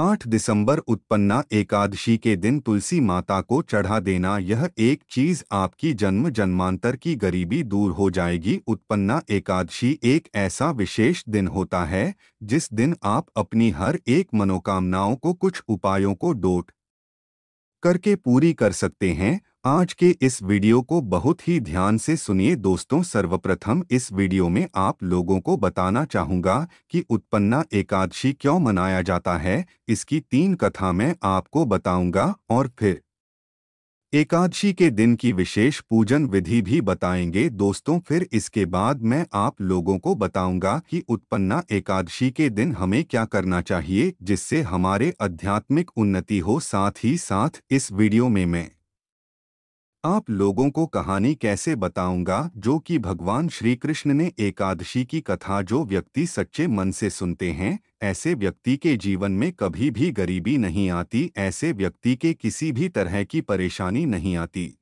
आठ दिसंबर उत्पन्ना एकादशी के दिन तुलसी माता को चढ़ा देना यह एक चीज आपकी जन्म जन्मांतर की गरीबी दूर हो जाएगी उत्पन्ना एकादशी एक ऐसा विशेष दिन होता है जिस दिन आप अपनी हर एक मनोकामनाओं को कुछ उपायों को डोट करके पूरी कर सकते हैं आज के इस वीडियो को बहुत ही ध्यान से सुनिए दोस्तों सर्वप्रथम इस वीडियो में आप लोगों को बताना चाहूँगा कि उत्पन्ना एकादशी क्यों मनाया जाता है इसकी तीन कथा मैं आपको बताऊँगा और फिर एकादशी के दिन की विशेष पूजन विधि भी बताएंगे दोस्तों फिर इसके बाद मैं आप लोगों को बताऊंगा कि उत्पन्ना एकादशी के दिन हमें क्या करना चाहिए जिससे हमारे आध्यात्मिक उन्नति हो साथ ही साथ इस वीडियो में मैं आप लोगों को कहानी कैसे बताऊंगा जो कि भगवान श्री कृष्ण ने एकादशी की कथा जो व्यक्ति सच्चे मन से सुनते हैं ऐसे व्यक्ति के जीवन में कभी भी गरीबी नहीं आती ऐसे व्यक्ति के किसी भी तरह की परेशानी नहीं आती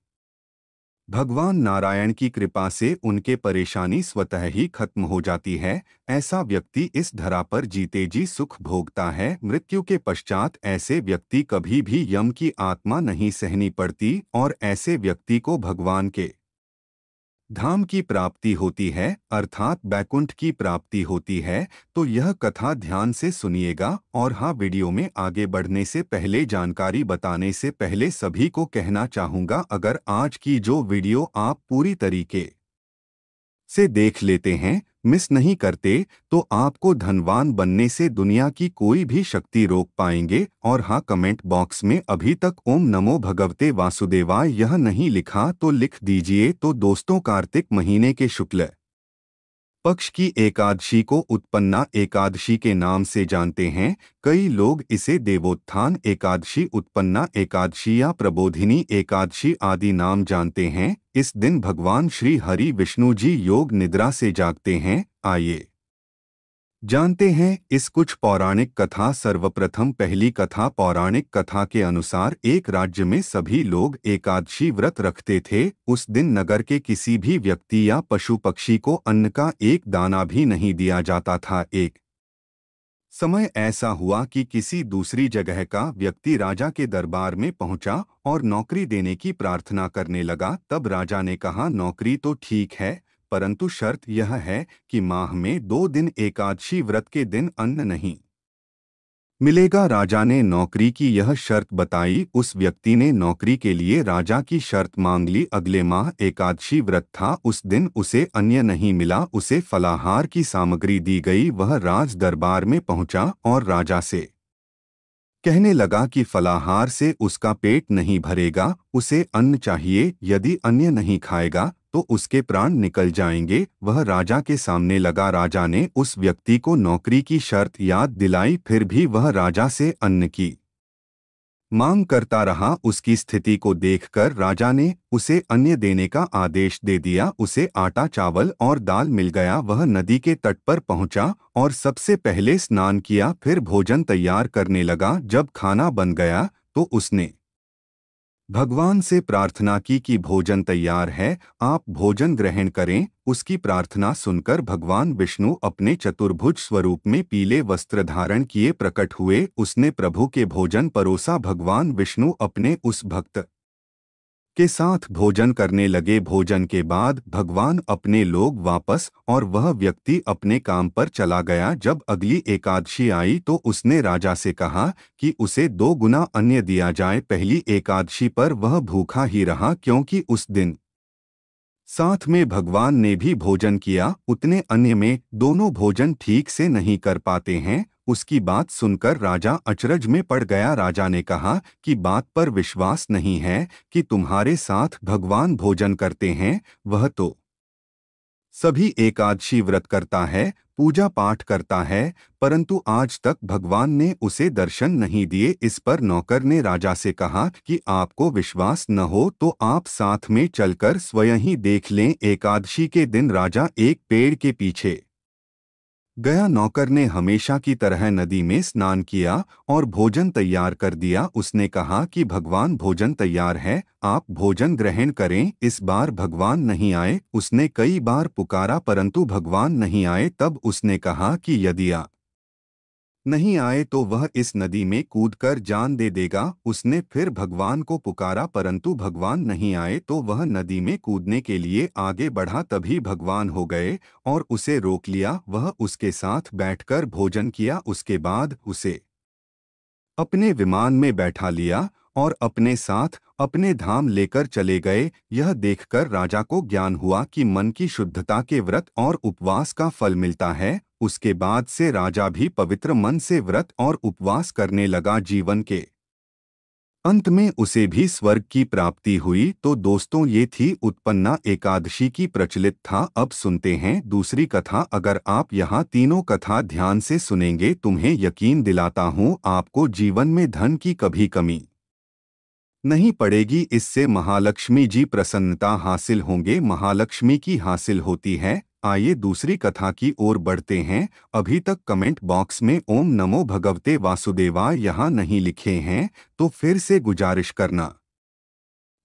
भगवान नारायण की कृपा से उनके परेशानी स्वतः ही खत्म हो जाती है ऐसा व्यक्ति इस धरा पर जीते जी सुख भोगता है मृत्यु के पश्चात ऐसे व्यक्ति कभी भी यम की आत्मा नहीं सहनी पड़ती और ऐसे व्यक्ति को भगवान के धाम की प्राप्ति होती है अर्थात बैकुंठ की प्राप्ति होती है तो यह कथा ध्यान से सुनिएगा और हाँ वीडियो में आगे बढ़ने से पहले जानकारी बताने से पहले सभी को कहना चाहूँगा अगर आज की जो वीडियो आप पूरी तरीके से देख लेते हैं मिस नहीं करते तो आपको धनवान बनने से दुनिया की कोई भी शक्ति रोक पाएंगे और हाँ कमेंट बॉक्स में अभी तक ओम नमो भगवते वासुदेवाय यह नहीं लिखा तो लिख दीजिए तो दोस्तों कार्तिक महीने के शुक्ल पक्ष की एकादशी को उत्पन्ना एकादशी के नाम से जानते हैं कई लोग इसे देवोत्थान एकादशी उत्पन्ना एकादशी या प्रबोधिनी एकादशी आदि नाम जानते हैं इस दिन भगवान श्री हरि विष्णु जी योग निद्रा से जागते हैं आइए जानते हैं इस कुछ पौराणिक कथा सर्वप्रथम पहली कथा पौराणिक कथा के अनुसार एक राज्य में सभी लोग एकादशी व्रत रखते थे उस दिन नगर के किसी भी व्यक्ति या पशु पक्षी को अन्न का एक दाना भी नहीं दिया जाता था एक समय ऐसा हुआ कि किसी दूसरी जगह का व्यक्ति राजा के दरबार में पहुंचा और नौकरी देने की प्रार्थना करने लगा तब राजा ने कहा नौकरी तो ठीक है परंतु शर्त यह है कि माह में दो दिन एकादशी व्रत के दिन अन्न नहीं मिलेगा राजा ने नौकरी की यह शर्त बताई उस व्यक्ति ने नौकरी के लिए राजा की शर्त मांग ली अगले माह एकादशी व्रत था उस दिन उसे अन्य नहीं मिला उसे फलाहार की सामग्री दी गई वह राज दरबार में पहुंचा और राजा से कहने लगा कि फलाहार से उसका पेट नहीं भरेगा उसे अन्न चाहिए यदि अन्य नहीं खाएगा तो उसके प्राण निकल जाएंगे वह राजा के सामने लगा राजा ने उस व्यक्ति को नौकरी की शर्त याद दिलाई फिर भी वह राजा से अन्न की मांग करता रहा उसकी स्थिति को देखकर राजा ने उसे अन्य देने का आदेश दे दिया उसे आटा चावल और दाल मिल गया वह नदी के तट पर पहुंचा और सबसे पहले स्नान किया फिर भोजन तैयार करने लगा जब खाना बन गया तो उसने भगवान से प्रार्थना की कि भोजन तैयार है आप भोजन ग्रहण करें उसकी प्रार्थना सुनकर भगवान विष्णु अपने चतुर्भुज स्वरूप में पीले वस्त्र धारण किए प्रकट हुए उसने प्रभु के भोजन परोसा भगवान विष्णु अपने उस भक्त के साथ भोजन करने लगे भोजन के बाद भगवान अपने लोग वापस और वह व्यक्ति अपने काम पर चला गया जब अगली एकादशी आई तो उसने राजा से कहा कि उसे दो गुना अन्य दिया जाए पहली एकादशी पर वह भूखा ही रहा क्योंकि उस दिन साथ में भगवान ने भी भोजन किया उतने अन्य में दोनों भोजन ठीक से नहीं कर पाते हैं उसकी बात सुनकर राजा अचरज में पड़ गया राजा ने कहा कि बात पर विश्वास नहीं है कि तुम्हारे साथ भगवान भोजन करते हैं वह तो सभी एकादशी व्रत करता है पूजा पाठ करता है परंतु आज तक भगवान ने उसे दर्शन नहीं दिए इस पर नौकर ने राजा से कहा कि आपको विश्वास न हो तो आप साथ में चलकर स्वयं ही देख लें एकादशी के दिन राजा एक पेड़ के पीछे गया नौकर ने हमेशा की तरह नदी में स्नान किया और भोजन तैयार कर दिया उसने कहा कि भगवान भोजन तैयार है आप भोजन ग्रहण करें इस बार भगवान नहीं आए उसने कई बार पुकारा परंतु भगवान नहीं आए तब उसने कहा कि यदि आप नहीं आए तो वह इस नदी में कूदकर जान दे देगा उसने फिर भगवान को पुकारा परंतु भगवान नहीं आए तो वह नदी में कूदने के लिए आगे बढ़ा तभी भगवान हो गए और उसे रोक लिया वह उसके साथ बैठकर भोजन किया उसके बाद उसे अपने विमान में बैठा लिया और अपने साथ अपने धाम लेकर चले गए यह देखकर राजा को ज्ञान हुआ कि मन की शुद्धता के व्रत और उपवास का फल मिलता है उसके बाद से राजा भी पवित्र मन से व्रत और उपवास करने लगा जीवन के अंत में उसे भी स्वर्ग की प्राप्ति हुई तो दोस्तों ये थी उत्पन्ना एकादशी की प्रचलित था अब सुनते हैं दूसरी कथा अगर आप यहाँ तीनों कथा ध्यान से सुनेंगे तुम्हें यकीन दिलाता हूँ आपको जीवन में धन की कभी कमी नहीं पड़ेगी इससे महालक्ष्मी जी प्रसन्नता हासिल होंगे महालक्ष्मी की हासिल होती है आइए दूसरी कथा की ओर बढ़ते हैं अभी तक कमेंट बॉक्स में ओम नमो भगवते वासुदेवा यहाँ नहीं लिखे हैं तो फिर से गुजारिश करना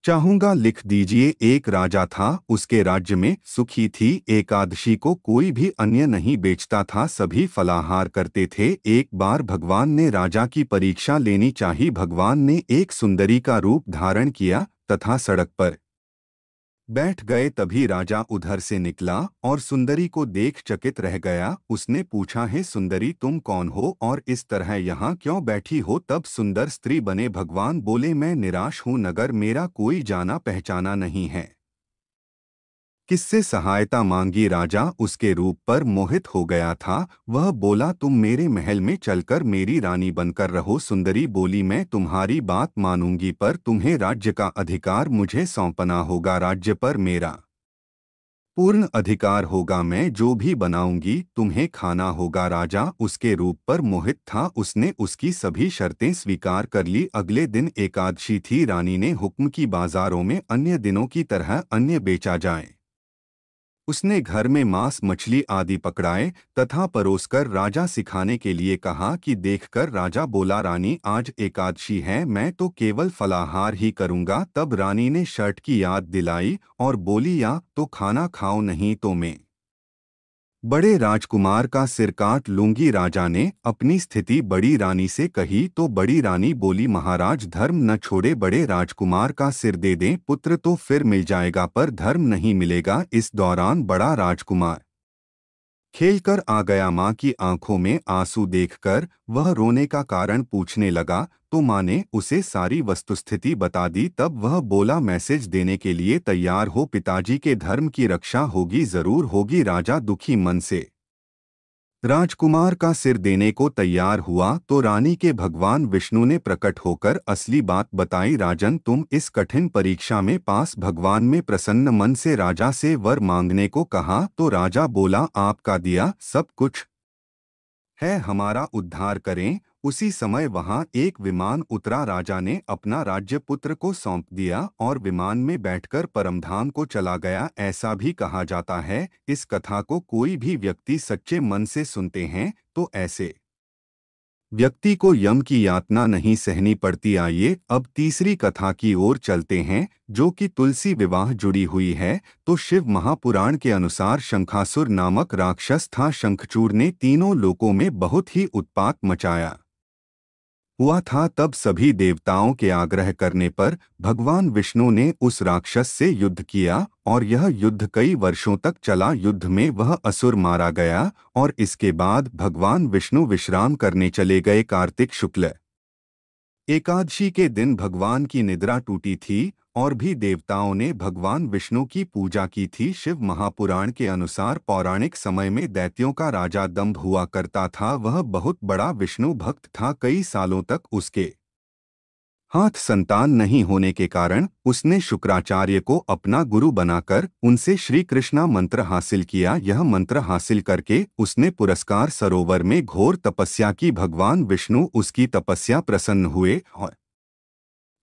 चाहूंगा लिख दीजिए एक राजा था उसके राज्य में सुखी थी एकादशी को कोई भी अन्य नहीं बेचता था सभी फलाहार करते थे एक बार भगवान ने राजा की परीक्षा लेनी चाही भगवान ने एक सुंदरी का रूप धारण किया तथा सड़क पर बैठ गए तभी राजा उधर से निकला और सुंदरी को देख चकित रह गया उसने पूछा है सुंदरी तुम कौन हो और इस तरह यहाँ क्यों बैठी हो तब सुंदर स्त्री बने भगवान बोले मैं निराश हूँ नगर मेरा कोई जाना पहचाना नहीं है किससे सहायता मांगी राजा उसके रूप पर मोहित हो गया था वह बोला तुम मेरे महल में चलकर मेरी रानी बनकर रहो सुंदरी बोली मैं तुम्हारी बात मानूंगी पर तुम्हें राज्य का अधिकार मुझे सौंपना होगा राज्य पर मेरा पूर्ण अधिकार होगा मैं जो भी बनाऊंगी तुम्हें खाना होगा राजा उसके रूप पर मोहित था उसने उसकी सभी शर्तें स्वीकार कर ली अगले दिन एकादशी थी रानी ने हुक्म की बाजारों में अन्य दिनों की तरह अन्य बेचा जाए उसने घर में मांस मछली आदि पकड़ाए तथा परोसकर राजा सिखाने के लिए कहा कि देखकर राजा बोला रानी आज एकादशी है मैं तो केवल फलाहार ही करूंगा तब रानी ने शर्ट की याद दिलाई और बोली या तो खाना खाओ नहीं तो मैं बड़े राजकुमार का सिर काट लूंगी राजा ने अपनी स्थिति बड़ी रानी से कही तो बड़ी रानी बोली महाराज धर्म न छोड़े बड़े राजकुमार का सिर दे दें पुत्र तो फिर मिल जाएगा पर धर्म नहीं मिलेगा इस दौरान बड़ा राजकुमार खेलकर आ गया माँ की आंखों में आंसू देखकर वह रोने का कारण पूछने लगा तो माँ ने उसे सारी वस्तुस्थिति बता दी तब वह बोला मैसेज देने के लिए तैयार हो पिताजी के धर्म की रक्षा होगी जरूर होगी राजा दुखी मन से राजकुमार का सिर देने को तैयार हुआ तो रानी के भगवान विष्णु ने प्रकट होकर असली बात बताई राजन तुम इस कठिन परीक्षा में पास भगवान में प्रसन्न मन से राजा से वर मांगने को कहा तो राजा बोला आपका दिया सब कुछ है हमारा उद्धार करें उसी समय वहां एक विमान उतरा राजा ने अपना राज्य पुत्र को सौंप दिया और विमान में बैठकर परमधाम को चला गया ऐसा भी कहा जाता है इस कथा को कोई भी व्यक्ति सच्चे मन से सुनते हैं तो ऐसे व्यक्ति को यम की यातना नहीं सहनी पड़ती आइए अब तीसरी कथा की ओर चलते हैं जो कि तुलसी विवाह जुड़ी हुई है तो शिव महापुराण के अनुसार शंखासुर नामक राक्षस था शंखचूर ने तीनों लोकों में बहुत ही उत्पात मचाया हुआ था तब सभी देवताओं के आग्रह करने पर भगवान विष्णु ने उस राक्षस से युद्ध किया और यह युद्ध कई वर्षों तक चला युद्ध में वह असुर मारा गया और इसके बाद भगवान विष्णु विश्राम करने चले गए कार्तिक शुक्ल एकादशी के दिन भगवान की निद्रा टूटी थी और भी देवताओं ने भगवान विष्णु की पूजा की थी शिव महापुराण के अनुसार पौराणिक समय में दैत्यों का राजा दम्भ हुआ करता था वह बहुत बड़ा विष्णु भक्त था कई सालों तक उसके हाथ संतान नहीं होने के कारण उसने शुक्राचार्य को अपना गुरु बनाकर उनसे श्री कृष्णा मंत्र हासिल किया यह मंत्र हासिल करके उसने पुरस्कार सरोवर में घोर तपस्या की भगवान विष्णु उसकी तपस्या प्रसन्न हुए और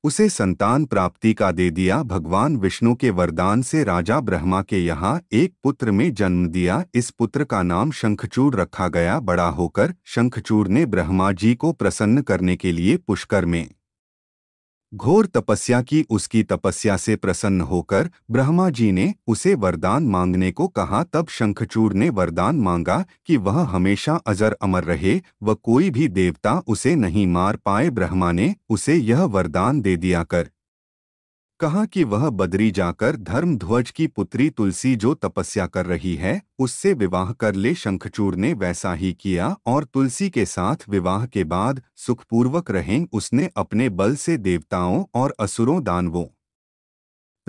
उसे संतान प्राप्ति का दे दिया भगवान विष्णु के वरदान से राजा ब्रह्मा के यहाँ एक पुत्र में जन्म दिया इस पुत्र का नाम शंखचूर रखा गया बड़ा होकर शंखचूर ने ब्रह्मा जी को प्रसन्न करने के लिए पुष्कर में घोर तपस्या की उसकी तपस्या से प्रसन्न होकर ब्रह्मा जी ने उसे वरदान मांगने को कहा तब शंखचूर ने वरदान मांगा कि वह हमेशा अजर अमर रहे व कोई भी देवता उसे नहीं मार पाए ब्रह्मा ने उसे यह वरदान दे दिया कर कहा कि वह बदरी जाकर धर्मध्वज की पुत्री तुलसी जो तपस्या कर रही है उससे विवाह कर ले शंखचूर ने वैसा ही किया और तुलसी के साथ विवाह के बाद सुखपूर्वक रहें उसने अपने बल से देवताओं और असुरों दानवों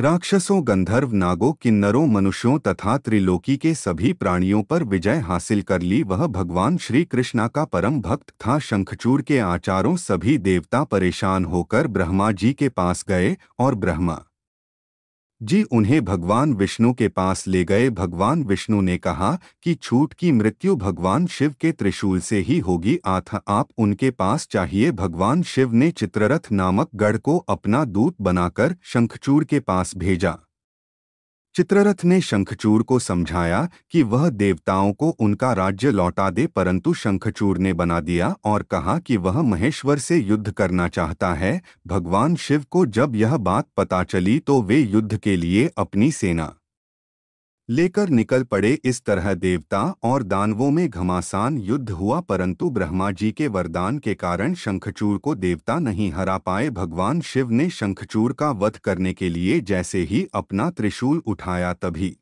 राक्षसों गंधर्व नागों किन्नरों मनुष्यों तथा त्रिलोकी के सभी प्राणियों पर विजय हासिल कर ली वह भगवान श्री कृष्णा का परम भक्त था शंखचूर के आचारों सभी देवता परेशान होकर ब्रह्मा जी के पास गए और ब्रह्मा जी उन्हें भगवान विष्णु के पास ले गए भगवान विष्णु ने कहा कि छूट की मृत्यु भगवान शिव के त्रिशूल से ही होगी आथा आप उनके पास चाहिए भगवान शिव ने चित्ररथ नामक गढ़ को अपना दूत बनाकर शंखचूर के पास भेजा चित्ररथ ने शंखचूर को समझाया कि वह देवताओं को उनका राज्य लौटा दे परंतु शंखचूर ने बना दिया और कहा कि वह महेश्वर से युद्ध करना चाहता है भगवान शिव को जब यह बात पता चली तो वे युद्ध के लिए अपनी सेना लेकर निकल पड़े इस तरह देवता और दानवों में घमासान युद्ध हुआ परंतु ब्रह्मा जी के वरदान के कारण शंखचूर को देवता नहीं हरा पाए भगवान शिव ने शंखचूर का वध करने के लिए जैसे ही अपना त्रिशूल उठाया तभी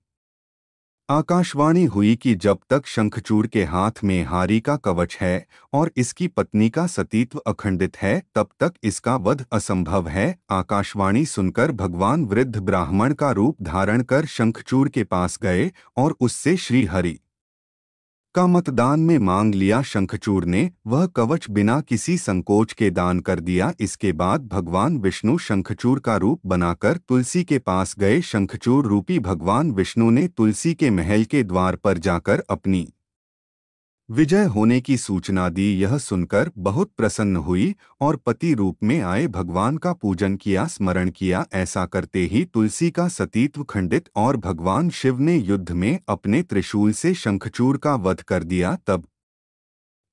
आकाशवाणी हुई कि जब तक शंखचूर के हाथ में हारी का कवच है और इसकी पत्नी का सतीत्व अखंडित है तब तक इसका वध असंभव है आकाशवाणी सुनकर भगवान वृद्ध ब्राह्मण का रूप धारण कर शंखचूर के पास गए और उससे श्रीहरि का मतदान में मांग लिया शंखचूर ने वह कवच बिना किसी संकोच के दान कर दिया इसके बाद भगवान विष्णु शंखचूर का रूप बनाकर तुलसी के पास गए शंखचूर रूपी भगवान विष्णु ने तुलसी के महल के द्वार पर जाकर अपनी विजय होने की सूचना दी यह सुनकर बहुत प्रसन्न हुई और पति रूप में आए भगवान का पूजन किया स्मरण किया ऐसा करते ही तुलसी का सतीत्व खंडित और भगवान शिव ने युद्ध में अपने त्रिशूल से शंखचूर का वध कर दिया तब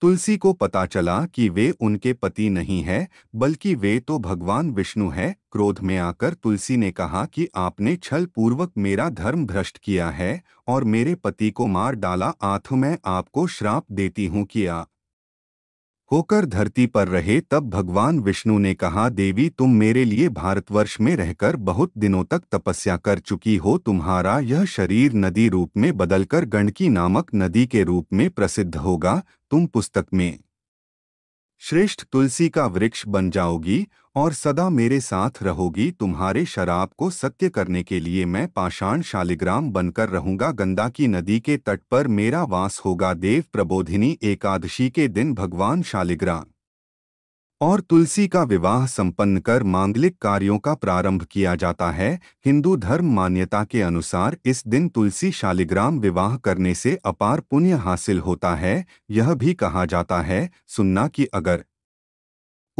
तुलसी को पता चला कि वे उनके पति नहीं है बल्कि वे तो भगवान विष्णु है क्रोध में आकर तुलसी ने कहा कि आपने छल पूर्वक मेरा धर्म भ्रष्ट किया है और मेरे पति को मार डाला आथ मैं आपको श्राप देती हूँ किया होकर धरती पर रहे तब भगवान विष्णु ने कहा देवी तुम मेरे लिए भारतवर्ष में रहकर बहुत दिनों तक तपस्या कर चुकी हो तुम्हारा यह शरीर नदी रूप में बदलकर गंडकी नामक नदी के रूप में प्रसिद्ध होगा तुम पुस्तक में श्रेष्ठ तुलसी का वृक्ष बन जाओगी और सदा मेरे साथ रहोगी तुम्हारे शराब को सत्य करने के लिए मैं पाषाण शालिग्राम बनकर रहूंगा गंगा की नदी के तट पर मेरा वास होगा देव प्रबोधिनी एकादशी के दिन भगवान शालिग्राम और तुलसी का विवाह संपन्न कर मांगलिक कार्यों का प्रारंभ किया जाता है हिंदू धर्म मान्यता के अनुसार इस दिन तुलसी शालिग्राम विवाह करने से अपार पुण्य हासिल होता है यह भी कहा जाता है सुनना कि अगर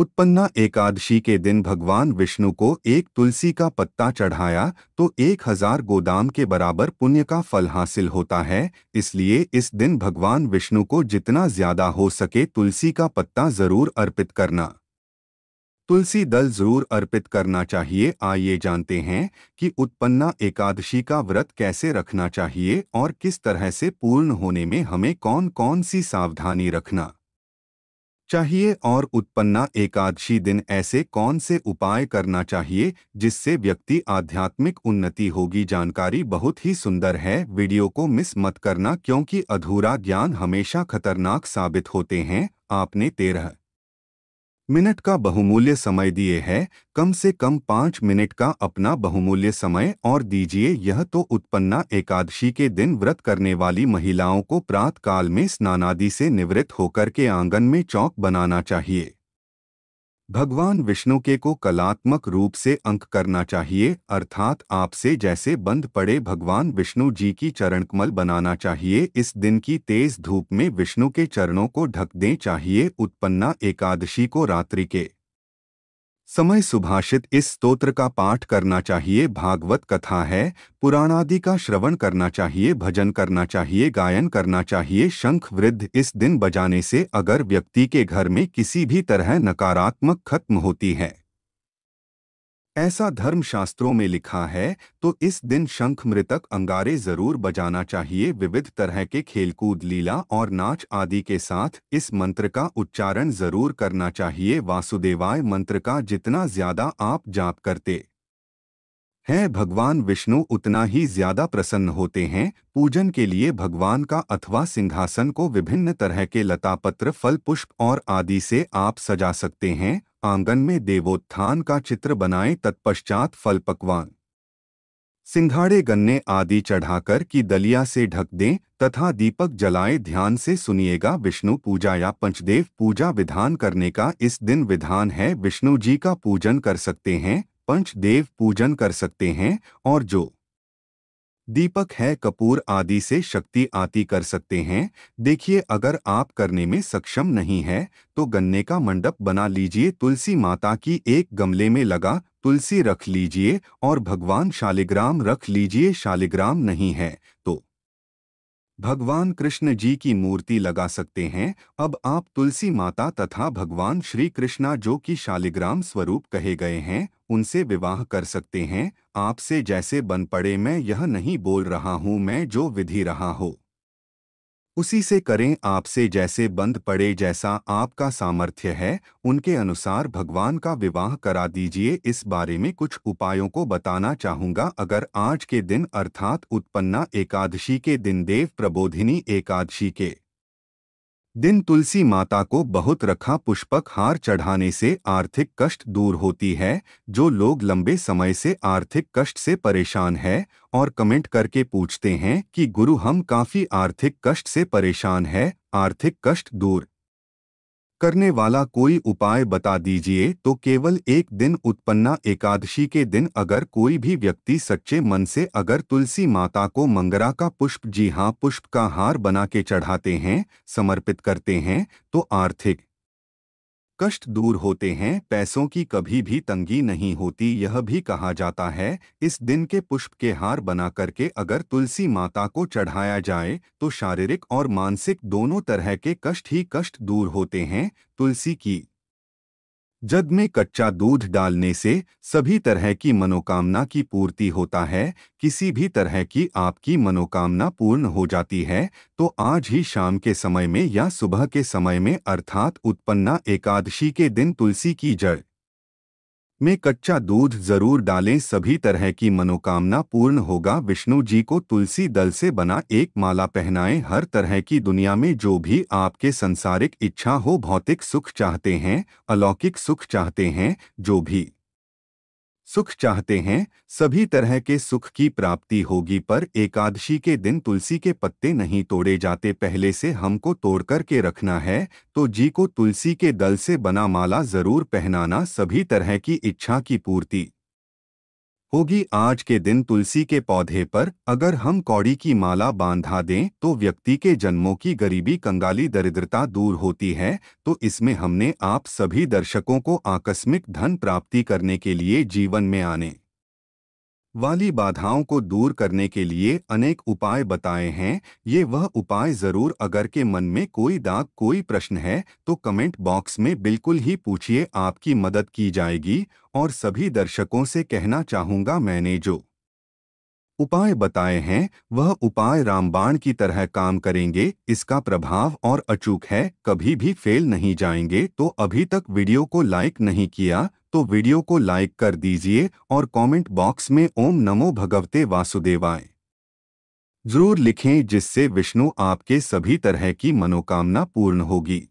उत्पन्ना एकादशी के दिन भगवान विष्णु को एक तुलसी का पत्ता चढ़ाया तो एक हजार गोदाम के बराबर पुण्य का फल हासिल होता है इसलिए इस दिन भगवान विष्णु को जितना ज्यादा हो सके तुलसी का पत्ता जरूर अर्पित करना तुलसी दल जरूर अर्पित करना चाहिए आइए जानते हैं कि उत्पन्ना एकादशी का व्रत कैसे रखना चाहिए और किस तरह से पूर्ण होने में हमें कौन कौन सी सावधानी रखना चाहिए और उत्पन्ना एकादशी दिन ऐसे कौन से उपाय करना चाहिए जिससे व्यक्ति आध्यात्मिक उन्नति होगी जानकारी बहुत ही सुंदर है वीडियो को मिस मत करना क्योंकि अधूरा ज्ञान हमेशा खतरनाक साबित होते हैं आपने तेरह मिनट का बहुमूल्य समय दिए है कम से कम पाँच मिनट का अपना बहुमूल्य समय और दीजिए यह तो उत्पन्ना एकादशी के दिन व्रत करने वाली महिलाओं को काल में स्नानादि से निवृत्त होकर के आंगन में चौक बनाना चाहिए भगवान विष्णु के को कलात्मक रूप से अंक करना चाहिए अर्थात आपसे जैसे बंद पड़े भगवान विष्णु जी की चरणकमल बनाना चाहिए इस दिन की तेज धूप में विष्णु के चरणों को ढक दें चाहिए उत्पन्ना एकादशी को रात्रि के समय सुभाषित इस स्तोत्र का पाठ करना चाहिए भागवत कथा है पुराणादि का श्रवण करना चाहिए भजन करना चाहिए गायन करना चाहिए शंख वृद्ध इस दिन बजाने से अगर व्यक्ति के घर में किसी भी तरह नकारात्मक खत्म होती है ऐसा धर्मशास्त्रों में लिखा है तो इस दिन शंख मृतक अंगारे जरूर बजाना चाहिए विविध तरह के खेलकूद लीला और नाच आदि के साथ इस मंत्र का उच्चारण जरूर करना चाहिए वासुदेवाय मंत्र का जितना ज्यादा आप जाप करते हैं भगवान विष्णु उतना ही ज्यादा प्रसन्न होते हैं पूजन के लिए भगवान का अथवा सिंहासन को विभिन्न तरह के लतापत्र फल पुष्प और आदि से आप सजा सकते हैं आंगन में देवोत्थान का चित्र बनाए तत्पश्चात फल पकवान सिंघाड़े गन्ने आदि चढ़ाकर की दलिया से ढक दें तथा दीपक जलाए ध्यान से सुनिएगा विष्णु पूजा या पंचदेव पूजा विधान करने का इस दिन विधान है विष्णु जी का पूजन कर सकते हैं पंचदेव पूजन कर सकते हैं और जो दीपक है कपूर आदि से शक्ति आती कर सकते हैं देखिए अगर आप करने में सक्षम नहीं है तो गन्ने का मंडप बना लीजिए तुलसी माता की एक गमले में लगा तुलसी रख लीजिए और भगवान शालिग्राम रख लीजिए शालिग्राम नहीं है तो भगवान कृष्ण जी की मूर्ति लगा सकते हैं अब आप तुलसी माता तथा भगवान श्री कृष्णा जो कि शालिग्राम स्वरूप कहे गए हैं उनसे विवाह कर सकते हैं आपसे जैसे बन पड़े मैं यह नहीं बोल रहा हूँ मैं जो विधि रहा हूँ उसी से करें आपसे जैसे बंद पड़े जैसा आपका सामर्थ्य है उनके अनुसार भगवान का विवाह करा दीजिए इस बारे में कुछ उपायों को बताना चाहूँगा अगर आज के दिन अर्थात उत्पन्ना एकादशी के दिन देव प्रबोधिनी एकादशी के दिन तुलसी माता को बहुत रखा पुष्पक हार चढ़ाने से आर्थिक कष्ट दूर होती है जो लोग लंबे समय से आर्थिक कष्ट से परेशान है और कमेंट करके पूछते हैं कि गुरु हम काफ़ी आर्थिक कष्ट से परेशान है आर्थिक कष्ट दूर करने वाला कोई उपाय बता दीजिए तो केवल एक दिन उत्पन्ना एकादशी के दिन अगर कोई भी व्यक्ति सच्चे मन से अगर तुलसी माता को मंगरा का पुष्प जी हाँ पुष्प का हार बना के चढ़ाते हैं समर्पित करते हैं तो आर्थिक कष्ट दूर होते हैं पैसों की कभी भी तंगी नहीं होती यह भी कहा जाता है इस दिन के पुष्प के हार बना करके अगर तुलसी माता को चढ़ाया जाए तो शारीरिक और मानसिक दोनों तरह के कष्ट ही कष्ट दूर होते हैं तुलसी की जद में कच्चा दूध डालने से सभी तरह की मनोकामना की पूर्ति होता है किसी भी तरह की आपकी मनोकामना पूर्ण हो जाती है तो आज ही शाम के समय में या सुबह के समय में अर्थात उत्पन्ना एकादशी के दिन तुलसी की जड़ में कच्चा दूध जरूर डालें सभी तरह की मनोकामना पूर्ण होगा विष्णु जी को तुलसी दल से बना एक माला पहनाएं हर तरह की दुनिया में जो भी आपके संसारिक इच्छा हो भौतिक सुख चाहते हैं अलौकिक सुख चाहते हैं जो भी सुख चाहते हैं सभी तरह के सुख की प्राप्ति होगी पर एकादशी के दिन तुलसी के पत्ते नहीं तोड़े जाते पहले से हमको तोड़ कर के रखना है तो जी को तुलसी के दल से बना माला जरूर पहनाना सभी तरह की इच्छा की पूर्ति होगी आज के दिन तुलसी के पौधे पर अगर हम कौड़ी की माला बांधा दें तो व्यक्ति के जन्मों की गरीबी कंगाली दरिद्रता दूर होती है तो इसमें हमने आप सभी दर्शकों को आकस्मिक धन प्राप्ति करने के लिए जीवन में आने वाली बाधाओं को दूर करने के लिए अनेक उपाय बताए हैं ये वह उपाय ज़रूर अगर के मन में कोई दाग कोई प्रश्न है तो कमेंट बॉक्स में बिल्कुल ही पूछिए आपकी मदद की जाएगी और सभी दर्शकों से कहना चाहूँगा मैंने जो उपाय बताए हैं वह उपाय रामबाण की तरह काम करेंगे इसका प्रभाव और अचूक है कभी भी फेल नहीं जाएंगे तो अभी तक वीडियो को लाइक नहीं किया तो वीडियो को लाइक कर दीजिए और कमेंट बॉक्स में ओम नमो भगवते वासुदेवाय जरूर लिखें जिससे विष्णु आपके सभी तरह की मनोकामना पूर्ण होगी